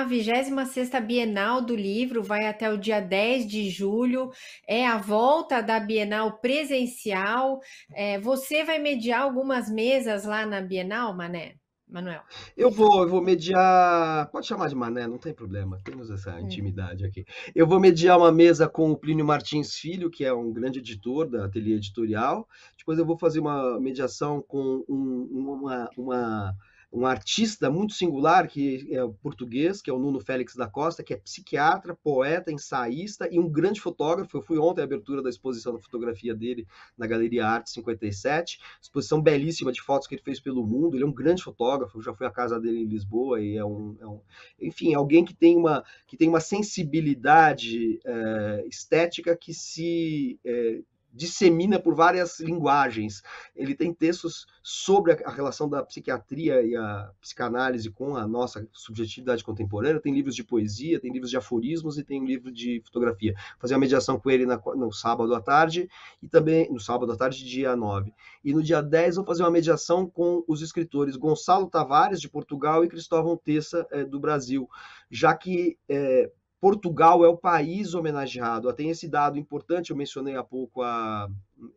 a 26ª Bienal do Livro vai até o dia 10 de julho, é a volta da Bienal presencial. É, você vai mediar algumas mesas lá na Bienal, Mané? Manuel. Eu vou, eu vou mediar. Pode chamar de Mané, não tem problema. Temos essa é. intimidade aqui. Eu vou mediar uma mesa com o Plínio Martins Filho, que é um grande editor da Ateliê Editorial. Depois eu vou fazer uma mediação com um, uma, uma um artista muito singular, que é português, que é o Nuno Félix da Costa, que é psiquiatra, poeta, ensaísta e um grande fotógrafo. Eu fui ontem à abertura da exposição da fotografia dele na Galeria Arte 57, exposição belíssima de fotos que ele fez pelo mundo. Ele é um grande fotógrafo, eu já fui à casa dele em Lisboa e é um, é um enfim, alguém que tem uma, que tem uma sensibilidade é, estética que se é, dissemina por várias linguagens. Ele tem textos sobre a relação da psiquiatria e a psicanálise com a nossa subjetividade contemporânea, tem livros de poesia, tem livros de aforismos e tem um livro de fotografia. Fazer uma mediação com ele na, no sábado à tarde e também no sábado à tarde, dia 9. E no dia 10 vou fazer uma mediação com os escritores Gonçalo Tavares, de Portugal, e Cristóvão Tessa, eh, do Brasil, já que eh, Portugal é o país homenageado. Ah, tem esse dado importante, eu mencionei há pouco a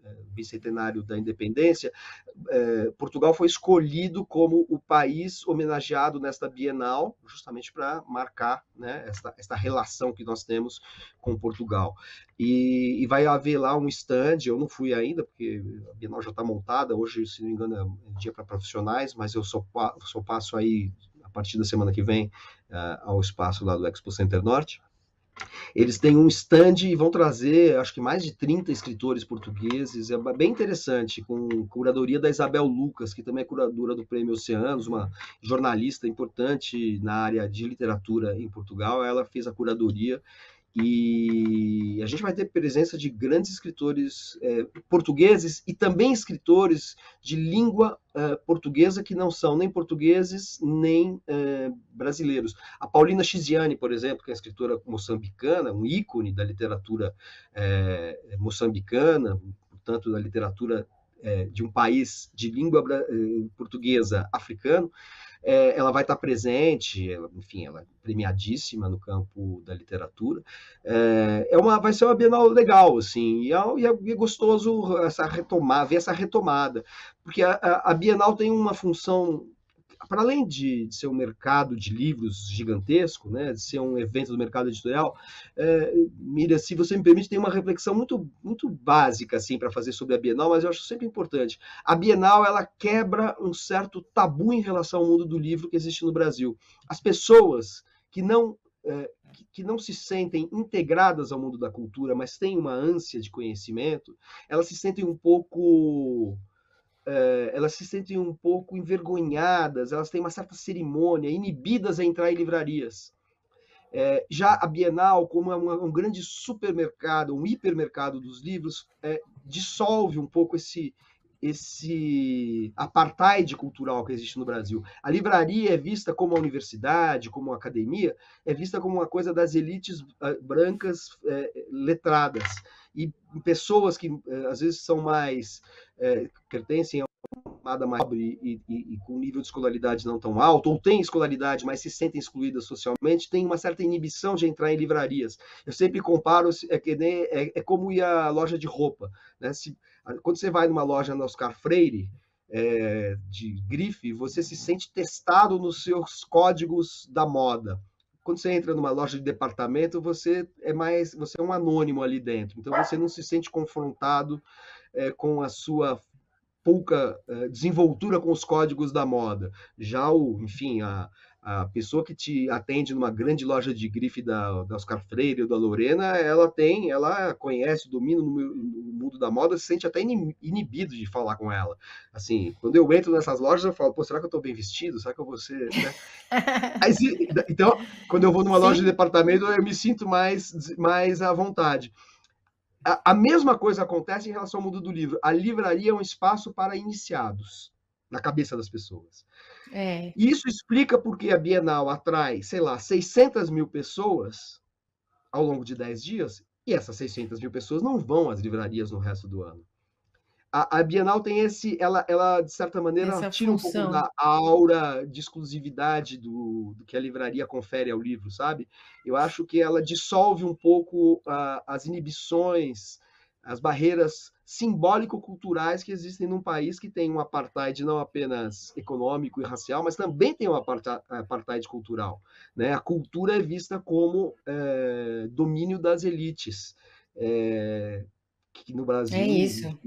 eh, bicentenário da independência. Eh, Portugal foi escolhido como o país homenageado nesta Bienal, justamente para marcar né, esta, esta, relação que nós temos com Portugal. E, e, vai haver lá um stand, eu não fui ainda, porque a Bienal já está montada, hoje, se não me engano, é dia para profissionais, mas eu só, só passo aí partir da semana que vem uh, ao espaço lá do Expo Center Norte. Eles têm um stand e vão trazer, acho que mais de 30 escritores portugueses, é bem interessante, com curadoria da Isabel Lucas, que também é curadora do Prêmio Oceanos, uma jornalista importante na área de literatura em Portugal. Ela fez a curadoria e a gente vai ter presença de grandes escritores eh, portugueses e também escritores de língua eh, portuguesa que não são nem portugueses nem eh, brasileiros. A Paulina Chiziane, por exemplo, que é uma escritora moçambicana, um ícone da literatura moçambicana, portanto, da literatura de um país de língua portuguesa africano, é, ela vai estar tá presente, ela, enfim, ela é premiadíssima no campo da literatura. É, é uma, vai ser uma Bienal legal, assim, e é, é e é gostoso essa retomada, ver essa retomada, porque a, a Bienal tem uma função para além de, de, ser um mercado de livros gigantesco, né, de ser um evento do mercado editorial, é, Mira, se você me permite, tem uma reflexão muito, muito básica assim para fazer sobre a Bienal, mas eu acho sempre importante. A Bienal ela quebra um certo tabu em relação ao mundo do livro que existe no Brasil. As pessoas que não é, que, que não se sentem integradas ao mundo da cultura, mas têm uma ânsia de conhecimento, elas se sentem um pouco eh, elas se sentem um pouco envergonhadas, elas têm uma certa cerimônia, inibidas a entrar em livrarias. É, já a Bienal, como é uma, um grande supermercado, um hipermercado dos livros, é, dissolve um pouco esse, esse apartheid cultural que existe no Brasil. A livraria é vista como a universidade, como a academia, é vista como uma coisa das elites brancas é, letradas e pessoas que eh, às vezes são mais é, pertencem a uma camada mais pobre e, e, e, com nível de escolaridade não tão alto, ou tem escolaridade, mas se sentem excluídas socialmente, têm uma certa inibição de entrar em livrarias. Eu sempre comparo, é, que nem, é, é como ir à loja de roupa. Né? Se, quando você vai numa loja na Oscar Freire, é, de grife, você se sente testado nos seus códigos da moda quando você entra numa loja de departamento, você é mais, você é um anônimo ali dentro. Então você não se sente confrontado é, com a sua pouca é, desenvoltura com os códigos da moda. Já o, enfim, a, a pessoa que te atende numa grande loja de grife da, da Oscar Freire ou da Lorena, ela tem, ela conhece, domina o mundo da moda, se sente até inibido de falar com ela. Assim, quando eu entro nessas lojas, eu falo, pô, será que eu tô bem vestido? Será que eu vou ser... Né? Aí, então, quando eu vou numa Sim. loja de departamento, eu me sinto mais, mais à vontade. A, a mesma coisa acontece em relação ao mundo do livro. A livraria é um espaço para iniciados na cabeça das pessoas. É. E isso explica porque a Bienal atrai, sei lá, 600 mil pessoas ao longo de 10 dias, e essas 600 mil pessoas não vão às livrarias no resto do ano. A, a Bienal tem esse, ela, ela de certa maneira, Essa tira função. um pouco da aura de exclusividade do, do, que a livraria confere ao livro, sabe? Eu acho que ela dissolve um pouco uh, as inibições as barreiras simbólico-culturais que existem num país que tem um apartheid não apenas econômico e racial, mas também tem um apartheid cultural. Né? A cultura é vista como é, domínio das elites, é, que no Brasil é,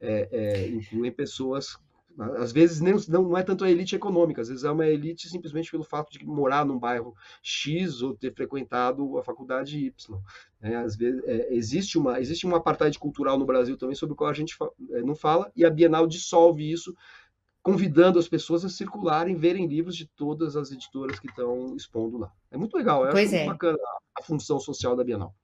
é, é incluem pessoas às vezes nem, não, não é tanto a elite econômica, às vezes é uma elite simplesmente pelo fato de morar num bairro X ou ter frequentado a faculdade Y. Né? às vezes, é, existe, uma, existe um apartheid cultural no Brasil também sobre o qual a gente fa é, não fala, e a Bienal dissolve isso, convidando as pessoas a circularem, verem livros de todas as editoras que estão expondo lá. É muito legal, é, pois é. bacana a função social da Bienal.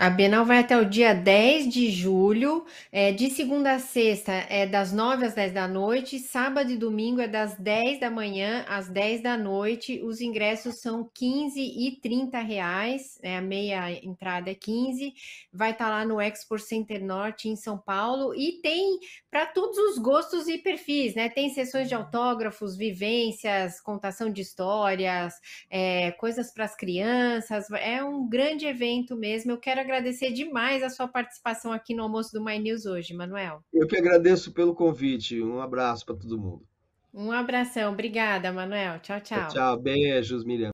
A Bienal vai até o dia 10 de julho, é, de segunda a sexta é das 9 às 10 da noite, sábado e domingo é das 10 da manhã às 10 da noite. Os ingressos são 15 e 30 reais, é, a meia entrada é 15. Vai estar tá lá no Expo Center Norte em São Paulo e tem para todos os gostos e perfis, né? Tem sessões de autógrafos, vivências, contação de histórias, é, coisas para as crianças. É um grande evento mesmo. Eu quero agradecer demais a sua participação aqui no almoço do My News hoje, Manuel. Eu que agradeço pelo convite. Um abraço para todo mundo. Um abração. Obrigada, Manuel. Tchau, tchau. Tchau, tchau. Beijos, Miriam.